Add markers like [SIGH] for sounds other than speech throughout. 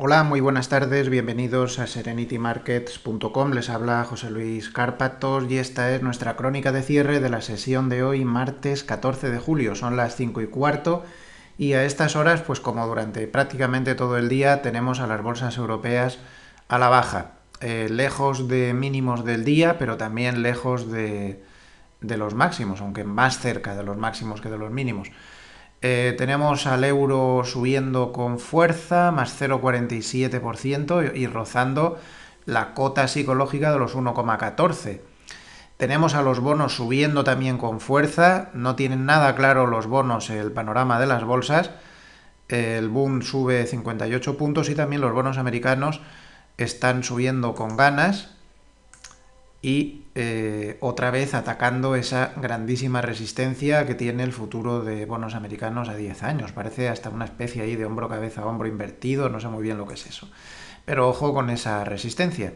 Hola, muy buenas tardes, bienvenidos a serenitymarkets.com. Les habla José Luis Carpatos y esta es nuestra crónica de cierre de la sesión de hoy, martes 14 de julio. Son las 5 y cuarto y a estas horas, pues como durante prácticamente todo el día, tenemos a las bolsas europeas a la baja. Eh, lejos de mínimos del día, pero también lejos de los máximos, aunque más cerca de los máximos que de los mínimos. Eh, tenemos al euro subiendo con fuerza, más 0,47% y, y rozando la cota psicológica de los 1,14. Tenemos a los bonos subiendo también con fuerza, no tienen nada claro los bonos el panorama de las bolsas. El boom sube 58 puntos y también los bonos americanos están subiendo con ganas, y eh, otra vez atacando esa grandísima resistencia que tiene el futuro de bonos americanos a 10 años. Parece hasta una especie ahí de hombro cabeza hombro invertido, no sé muy bien lo que es eso. Pero ojo con esa resistencia.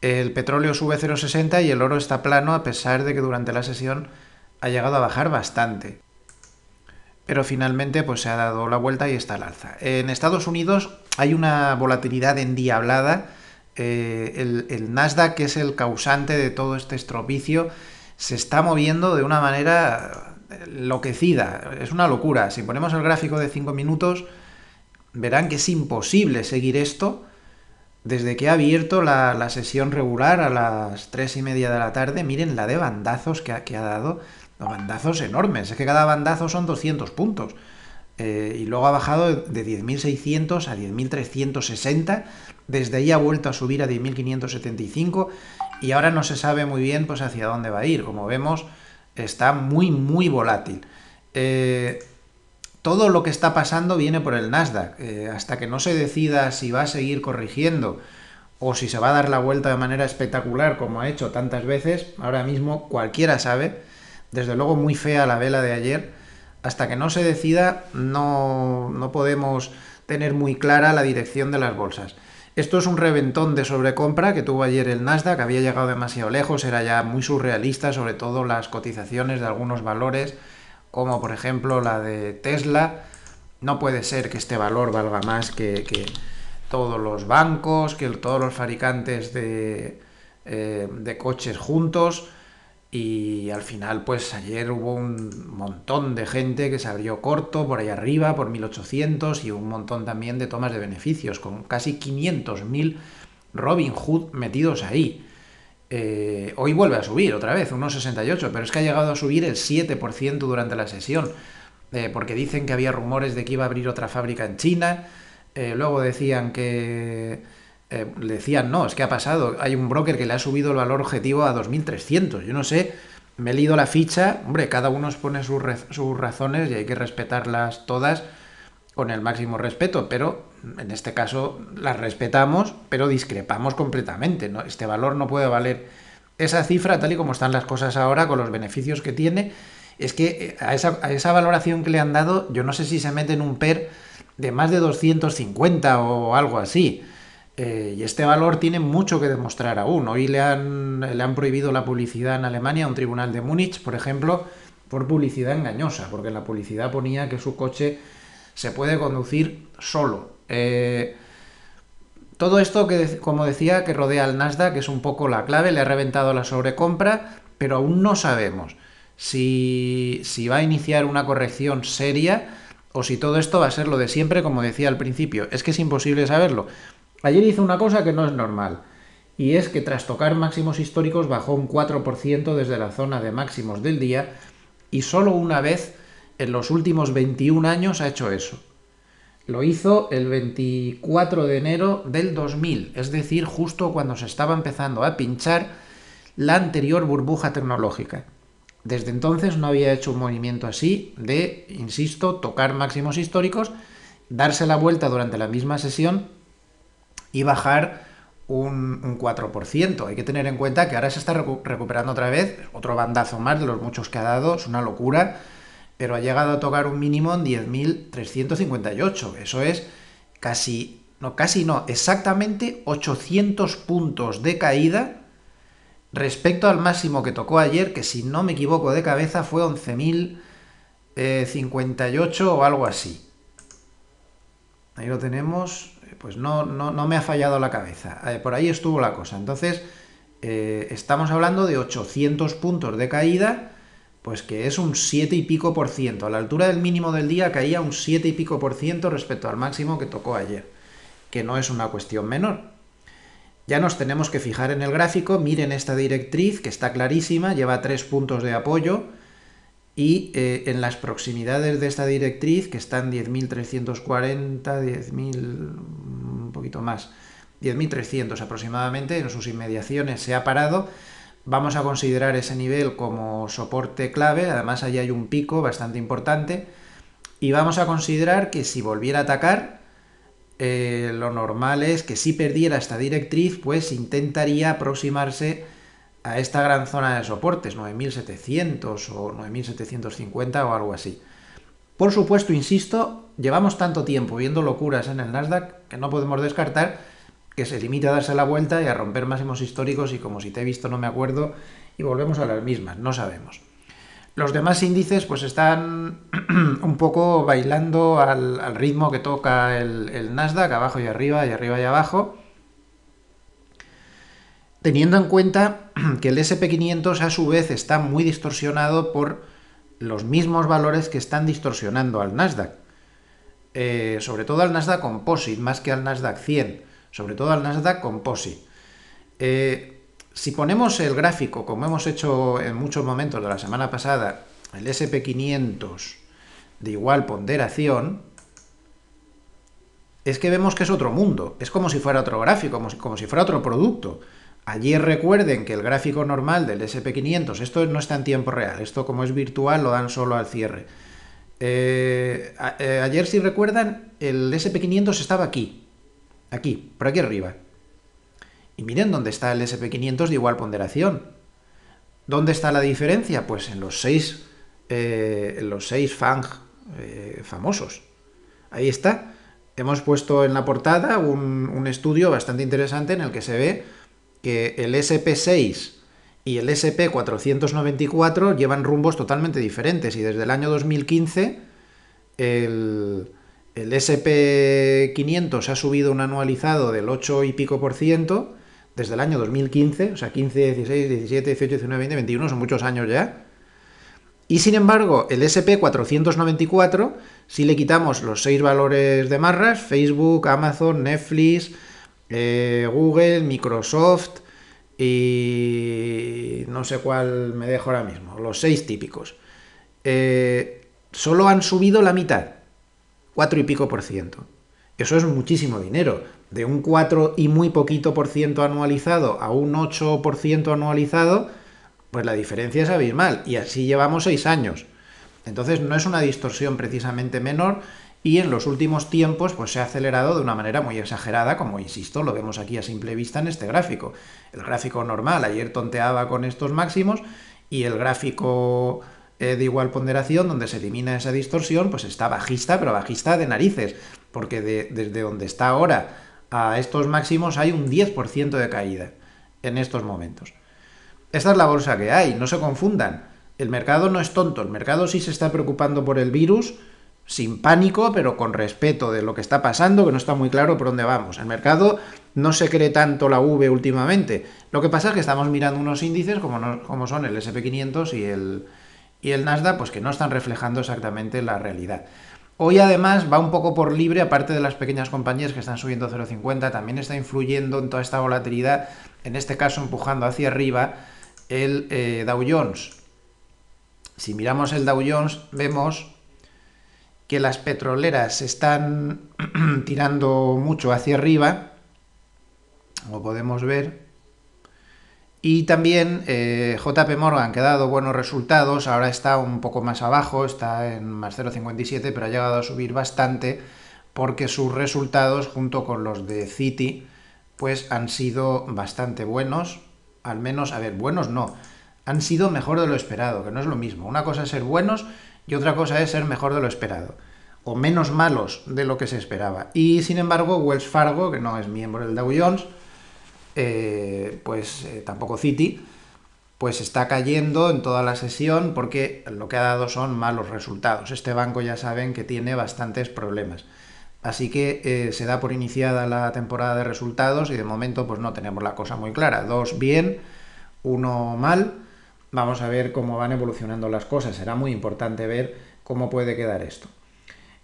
El petróleo sube 0,60 y el oro está plano a pesar de que durante la sesión ha llegado a bajar bastante. Pero finalmente pues, se ha dado la vuelta y está al alza. En Estados Unidos hay una volatilidad endiablada eh, el, Nasdaq, que es el causante de todo este estropicio, se está moviendo de una manera loquecida, Es una locura. Si ponemos el gráfico de 5 minutos, verán que es imposible seguir esto desde que ha abierto la, sesión regular a las 3 y media de la tarde, miren la de bandazos que que ha dado, bandazos enormes, es que cada bandazo son 200 puntos. Eh, y luego ha bajado de 10.600 a 10.360, desde ahí ha vuelto a subir a 10.575 y ahora no se sabe muy bien pues hacia dónde va a ir, como vemos está muy muy volátil. Eh, todo lo que está pasando viene por el Nasdaq, eh, hasta que no se decida si va a seguir corrigiendo o si se va a dar la vuelta de manera espectacular como ha hecho tantas veces, ahora mismo cualquiera sabe, desde luego muy fea la vela de ayer, hasta que no se decida, no, podemos tener muy clara la dirección de las bolsas. Esto es un reventón de sobrecompra que tuvo ayer el Nasdaq, había llegado demasiado lejos, era ya muy surrealista, sobre todo las cotizaciones de algunos valores, como por ejemplo la de Tesla. No puede ser que este valor valga más que, todos los bancos, que todos los fabricantes de eh, coches juntos. Y al final, pues ayer hubo un montón de gente que se abrió corto por ahí arriba, por 1800, y un montón también de tomas de beneficios, con casi 500.000 Robin Hood metidos ahí. Eh, hoy vuelve a subir otra vez, unos 68, pero es que ha llegado a subir el 7% durante la sesión, eh, porque dicen que había rumores de que iba a abrir otra fábrica en China, eh, luego decían que eh, le decían, no, es que ha pasado, hay un broker que le ha subido el valor objetivo a 2.300, yo no sé, me he leído la ficha, hombre, cada uno pone sus, razones y hay que respetarlas todas con el máximo respeto, pero en este caso las respetamos, pero discrepamos completamente. ¿no? Este valor no puede valer esa cifra tal y como están las cosas ahora, con los beneficios que tiene. Es que eh, a esa, a esa valoración que le han dado, yo no sé si se mete en un PER de más de 250 o algo así. Eh, y este valor tiene mucho que demostrar aún. Hoy le han, le han prohibido la publicidad en Alemania a un tribunal de Múnich, por ejemplo, por publicidad engañosa, porque la publicidad ponía que su coche se puede conducir solo. Eh, todo esto que, como decía, que rodea al Nasdaq, que es un poco la clave, le ha reventado la sobrecompra, pero aún no sabemos si, si va a iniciar una corrección seria o si todo esto va a ser lo de siempre, como decía al principio. Es que es imposible saberlo. Ayer hizo una cosa que no es normal, y es que tras tocar máximos históricos bajó un 4% desde la zona de máximos del día, y solo una vez en los últimos 21 años ha hecho eso. Lo hizo el 24 de enero del 2000, es decir, justo cuando se estaba empezando a pinchar la anterior burbuja tecnológica. Desde entonces no había hecho un movimiento así de, insisto, tocar máximos históricos, darse la vuelta durante la misma sesión y bajar un, 4%. Hay que tener en cuenta que ahora se está recuperando otra vez, otro bandazo más de los muchos que ha dado, es una locura, pero ha llegado a tocar un mínimo en 10.358. Eso es casi, no, casi no, exactamente 800 puntos de caída respecto al máximo que tocó ayer, que si no me equivoco de cabeza fue 11.058 eh, o algo así. Ahí lo tenemos pues no, no, me ha fallado la cabeza. Eh, por ahí estuvo la cosa. Entonces, eh, estamos hablando de 800 puntos de caída, pues que es un 7 y pico por ciento. A la altura del mínimo del día caía un 7 y pico por ciento respecto al máximo que tocó ayer, que no es una cuestión menor. Ya nos tenemos que fijar en el gráfico, miren esta directriz que está clarísima, lleva tres puntos de apoyo, y eh, en las proximidades de esta directriz, que están 10.340, 10.000, mm, un poquito más, 10.300 aproximadamente, en sus inmediaciones se ha parado. Vamos a considerar ese nivel como soporte clave, además ahí hay un pico bastante importante, y vamos a considerar que si volviera a atacar, eh, lo normal es que si perdiera esta directriz, pues intentaría aproximarse a esta gran zona de soportes, 9.700 o 9.750 o algo así. Por supuesto, insisto, llevamos tanto tiempo viendo locuras en el Nasdaq que no podemos descartar que se limite a darse la vuelta y a romper máximos históricos y como si te he visto no me acuerdo y volvemos a las mismas, no sabemos. Los demás índices pues están [CLEARS THROAT] un poco bailando al, ritmo que toca el Nasdaq, abajo y arriba, y arriba y abajo teniendo en cuenta [CLEARS THROAT] que el SP500 a su vez está muy distorsionado por los mismos valores que están distorsionando al Nasdaq. Eh, sobre todo al Nasdaq Composite, más que al Nasdaq 100, sobre todo al Nasdaq Composite. Eh, si ponemos el gráfico, como hemos hecho en muchos momentos de la semana pasada, el SP500 de igual ponderación, es que vemos que es otro mundo, es como si fuera otro gráfico, como si fuera otro producto. Ayer recuerden que el gráfico normal del SP500, esto no está en tiempo real, esto como es virtual lo dan solo al cierre. Eh, eh, ayer, si recuerdan, el SP500 estaba aquí, aquí, por aquí arriba. Y miren dónde está el SP500 de igual ponderación. ¿Dónde está la diferencia? Pues en los seis, eh, en los seis FANG famosos. Ahí está. Hemos puesto en la portada un estudio bastante interesante en el que se ve que el SP6 y el SP494 llevan rumbos totalmente diferentes y desde el año 2015 el, SP500 ha subido un anualizado del 8 y pico por ciento desde el año 2015, o sea, 15, 16, 17, 18, 19, 20, 21, son muchos años ya. Y sin embargo, el SP494, si le quitamos los seis valores de marras, Facebook, Amazon, Netflix, eh, Google, Microsoft y no sé cuál me dejo ahora mismo, los seis típicos. Eh, solo han subido la mitad, cuatro y pico por ciento. Eso es muchísimo dinero. De un 4 y muy poquito por ciento anualizado a un 8 por ciento anualizado, pues la diferencia es abismal. Y así llevamos seis años. Entonces no es una distorsión precisamente menor y en los últimos tiempos pues, se ha acelerado de una manera muy exagerada, como insisto, lo vemos aquí a simple vista en este gráfico. El gráfico normal ayer tonteaba con estos máximos y el gráfico eh, de igual ponderación, donde se elimina esa distorsión, pues está bajista, pero bajista de narices, porque desde donde está ahora a estos máximos hay un 10% de caída en estos momentos. Esta es la bolsa que hay, no se confundan. El mercado no es tonto, el mercado sí se está preocupando por el virus, sin pánico, pero con respeto de lo que está pasando, que no está muy claro por dónde vamos. El mercado no se cree tanto la V últimamente. Lo que pasa es que estamos mirando unos índices como, como son el SP500 y el, y el Nasdaq, pues que no están reflejando exactamente la realidad. Hoy además va un poco por libre, aparte de las pequeñas compañías que están subiendo 0,50, también está influyendo en toda esta volatilidad, en este caso empujando hacia arriba el eh, Dow Jones. Si miramos el Dow Jones, vemos que las petroleras están [CLEARS THROAT] tirando mucho hacia arriba, como podemos ver. Y también eh, JP Morgan, que ha dado buenos resultados, ahora está un poco más abajo, está en más 0,57, pero ha llegado a subir bastante porque sus resultados, junto con los de Citi, pues han sido bastante buenos. Al menos, a ver, buenos no, han sido mejor de lo esperado, que no es lo mismo. Una cosa es ser buenos y otra cosa es ser mejor de lo esperado o menos malos de lo que se esperaba. Y sin embargo, Wells Fargo, que no es miembro del Dow Jones, eh, pues eh, tampoco Citi, pues está cayendo en toda la sesión porque lo que ha dado son malos resultados. Este banco ya saben que tiene bastantes problemas. Así que eh, se da por iniciada la temporada de resultados y de momento pues no tenemos la cosa muy clara. Dos bien, uno mal vamos a ver cómo van evolucionando las cosas. Será muy importante ver cómo puede quedar esto.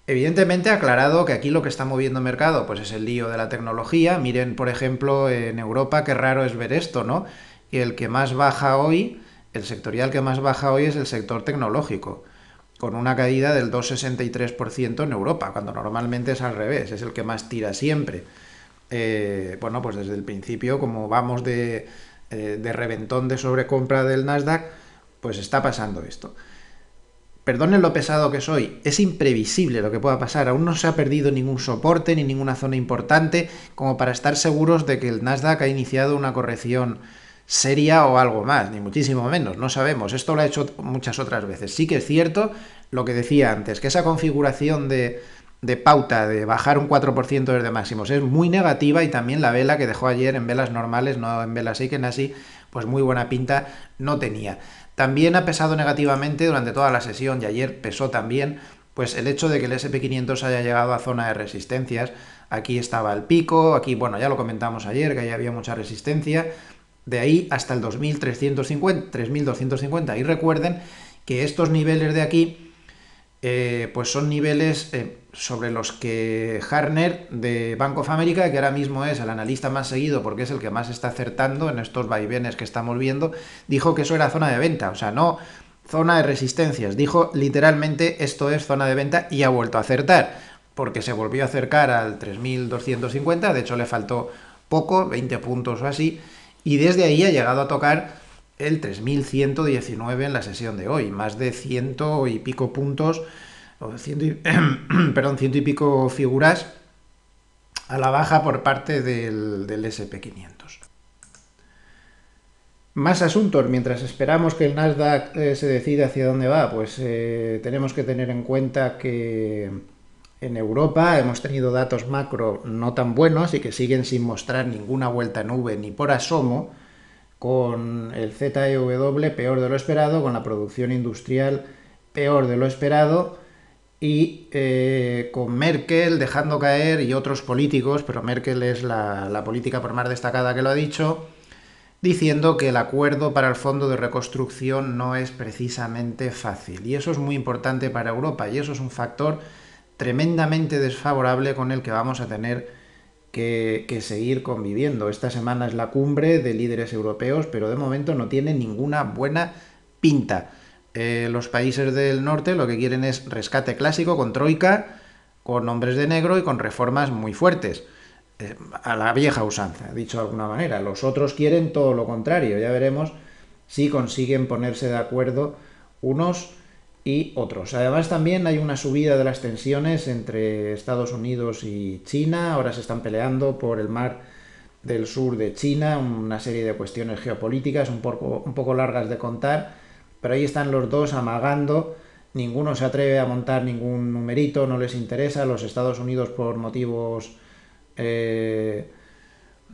Evidentemente aclarado que aquí lo que está moviendo el mercado pues es el lío de la tecnología. Miren, por ejemplo, en Europa, qué raro es ver esto, ¿no? y el que más baja hoy, el sectorial que más baja hoy es el sector tecnológico, con una caída del 2,63% en Europa, cuando normalmente es al revés, es el que más tira siempre. Eh, bueno, pues desde el principio, como vamos de, eh, de reventón de sobrecompra del Nasdaq, pues está pasando esto. Perdonen lo pesado que soy, es imprevisible lo que pueda pasar. Aún no se ha perdido ningún soporte ni ninguna zona importante como para estar seguros de que el Nasdaq ha iniciado una corrección seria o algo más, ni muchísimo menos, no sabemos. Esto lo ha hecho muchas otras veces. Sí que es cierto lo que decía antes, que esa configuración de, de pauta de bajar un 4% desde máximos es muy negativa y también la vela que dejó ayer en velas normales, no en velas que así, pues muy buena pinta no tenía. También ha pesado negativamente durante toda la sesión y ayer pesó también pues el hecho de que el SP500 haya llegado a zona de resistencias. Aquí estaba el pico, aquí, bueno, ya lo comentamos ayer, que ahí había mucha resistencia, de ahí hasta el 2350, 3250. Y recuerden que estos niveles de aquí eh, pues son niveles eh, sobre los que Harner de Bank of America, que ahora mismo es el analista más seguido porque es el que más está acertando en estos vaivenes que estamos viendo, dijo que eso era zona de venta, o sea, no zona de resistencias, dijo literalmente esto es zona de venta y ha vuelto a acertar, porque se volvió a acercar al 3250, de hecho le faltó poco, 20 puntos o así, y desde ahí ha llegado a tocar el 3119 en la sesión de hoy, más de ciento y pico puntos, o [CLEARS THROAT] perdón, ciento y pico figuras a la baja por parte del, SP500. Más asuntos, mientras esperamos que el Nasdaq eh, se decida hacia dónde va, pues eh, tenemos que tener en cuenta que en Europa hemos tenido datos macro no tan buenos y que siguen sin mostrar ninguna vuelta en nube ni por asomo, con el ZEW peor de lo esperado, con la producción industrial peor de lo esperado y eh, con Merkel dejando caer y otros políticos, pero Merkel es la política por más destacada que lo ha dicho, diciendo que el acuerdo para el fondo de reconstrucción no es precisamente fácil. Y eso es muy importante para Europa y eso es un factor tremendamente desfavorable con el que vamos a tener que, seguir conviviendo. Esta semana es la cumbre de líderes europeos, pero de momento no tiene ninguna buena pinta. Eh, los países del norte lo que quieren es rescate clásico con troika, con hombres de negro y con reformas muy fuertes. Eh, a la vieja usanza, dicho de alguna manera. Los otros quieren todo lo contrario. Ya veremos si consiguen ponerse de acuerdo unos y otros. Además también hay una subida de las tensiones entre Estados Unidos y China. Ahora se están peleando por el mar del sur de China, una serie de cuestiones geopolíticas un poco, largas de contar, pero ahí están los dos amagando. Ninguno se atreve a montar ningún numerito, no les interesa. a Los Estados Unidos por motivos eh,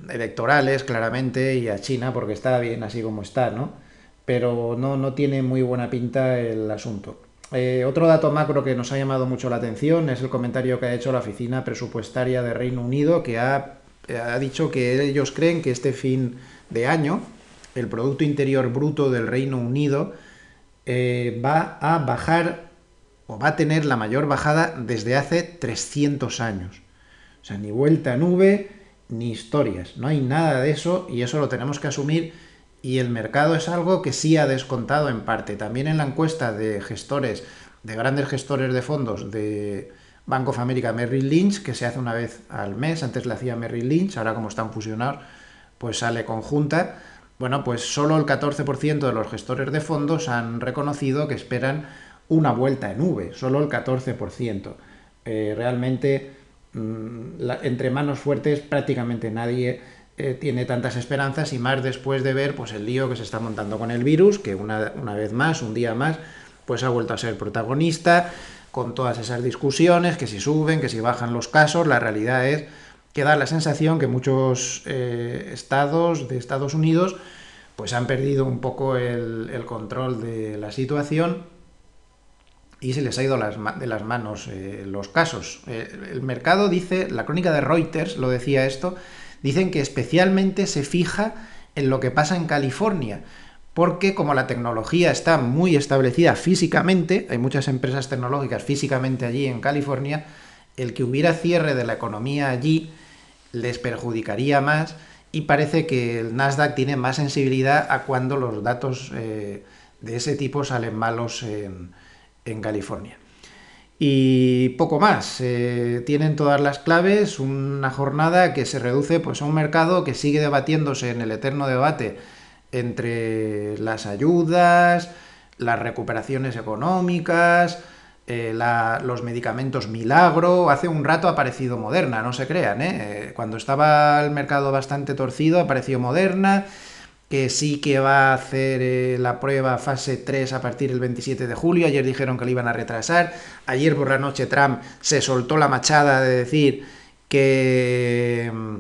electorales, claramente, y a China porque está bien así como está, ¿no? pero no, no tiene muy buena pinta el asunto. Eh, otro dato macro que nos ha llamado mucho la atención es el comentario que ha hecho la Oficina Presupuestaria de Reino Unido, que ha, eh, dicho que ellos creen que este fin de año el Producto Interior Bruto del Reino Unido eh, va a bajar o va a tener la mayor bajada desde hace 300 años. O sea, ni vuelta a nube, ni historias. No hay nada de eso y eso lo tenemos que asumir y el mercado es algo que sí ha descontado en parte. También en la encuesta de gestores, de grandes gestores de fondos de Bank of America, Merrill Lynch, que se hace una vez al mes, antes la hacía Merrill Lynch, ahora como están fusionados, pues sale conjunta. Bueno, pues solo el 14% de los gestores de fondos han reconocido que esperan una vuelta en V, solo el 14%. Eh, realmente, mm, entre manos fuertes, prácticamente nadie eh, tiene tantas esperanzas y más después de ver pues, el lío que se está montando con el virus, que una, vez más, un día más, pues ha vuelto a ser protagonista, con todas esas discusiones, que si suben, que si bajan los casos, la realidad es que da la sensación que muchos eh, estados de Estados Unidos pues han perdido un poco el, el, control de la situación y se les ha ido de las manos eh, los casos. el mercado dice, la crónica de Reuters lo decía esto, Dicen que especialmente se fija en lo que pasa en California, porque como la tecnología está muy establecida físicamente, hay muchas empresas tecnológicas físicamente allí en California, el que hubiera cierre de la economía allí les perjudicaría más y parece que el Nasdaq tiene más sensibilidad a cuando los datos eh, de ese tipo salen malos en California y poco más. Eh, tienen todas las claves, una jornada que se reduce pues, a un mercado que sigue debatiéndose en el eterno debate entre las ayudas, las recuperaciones económicas, eh, los medicamentos milagro. Hace un rato ha aparecido Moderna, no se crean, ¿eh? Cuando estaba el mercado bastante torcido, ha apareció Moderna que sí que va a hacer eh, la prueba fase 3 a partir del 27 de julio. Ayer dijeron que lo iban a retrasar. Ayer por la noche Trump se soltó la machada de decir que mm,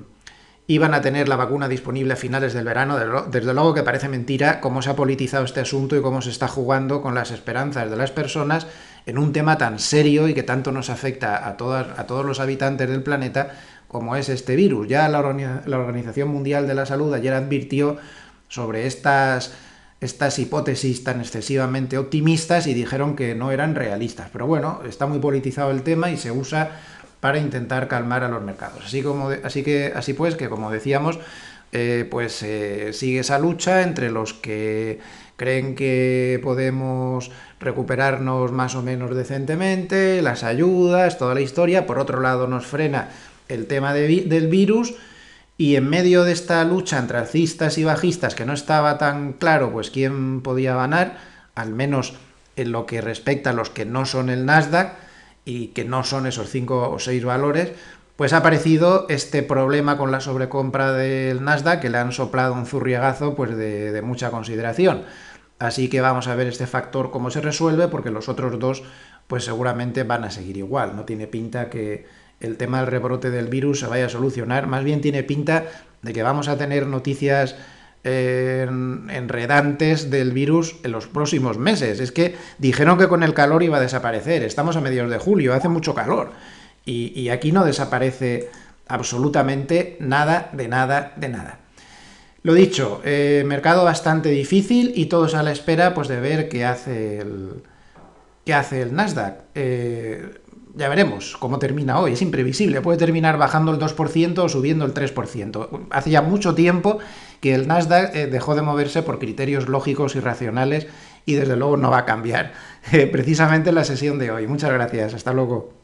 iban a tener la vacuna disponible a finales del verano. Desde luego que parece mentira cómo se ha politizado este asunto y cómo se está jugando con las esperanzas de las personas en un tema tan serio y que tanto nos afecta a, todas, a todos los habitantes del planeta como es este virus. Ya la Organización Mundial de la Salud ayer advirtió sobre estas, hipótesis tan excesivamente optimistas y dijeron que no eran realistas. Pero bueno, está muy politizado el tema y se usa para intentar calmar a los mercados. Así, como así, pues, que como decíamos, eh, pues eh, sigue esa lucha entre los que creen que podemos recuperarnos más o menos decentemente, las ayudas, toda la historia. Por otro lado, nos frena el tema del virus y en medio de esta lucha entre alcistas y bajistas, que no estaba tan claro pues quién podía ganar, al menos en lo que respecta a los que no son el Nasdaq y que no son esos cinco o seis valores, pues ha aparecido este problema con la sobrecompra del Nasdaq que le han soplado un zurriegazo pues de, de mucha consideración. Así que vamos a ver este factor cómo se resuelve porque los otros dos pues seguramente van a seguir igual. No tiene pinta que, el tema del rebrote del virus se vaya a solucionar. Más bien tiene pinta de que vamos a tener noticias eh, enredantes del virus en los próximos meses. Es que dijeron que con el calor iba a desaparecer. Estamos a mediados de julio, hace mucho calor. Y, aquí no desaparece absolutamente nada, de nada, de nada. Lo dicho, eh, mercado bastante difícil y todos a la espera pues, de ver qué hace el, qué hace el Nasdaq. Eh, ya veremos cómo termina hoy. Es imprevisible. Puede terminar bajando el 2% o subiendo el 3%. Hace ya mucho tiempo que el Nasdaq eh, dejó de moverse por criterios lógicos y racionales y desde luego no va a cambiar. [LAUGHS] Eh, precisamente en la sesión de hoy. Muchas gracias. Hasta luego.